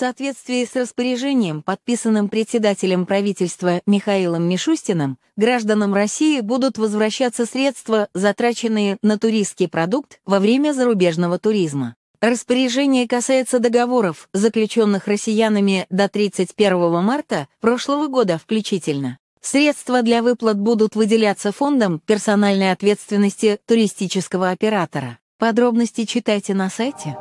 соответствии с распоряжением, подписанным председателем правительства Михаилом Мишустиным, гражданам России будут возвращаться средства, затраченные на туристский продукт во время зарубежного туризма. Распоряжение касается договоров, заключенных россиянами до 31 марта прошлого года включительно. Средства для выплат будут выделяться фондом персональной ответственности туристического оператора. Подробности читайте на сайте.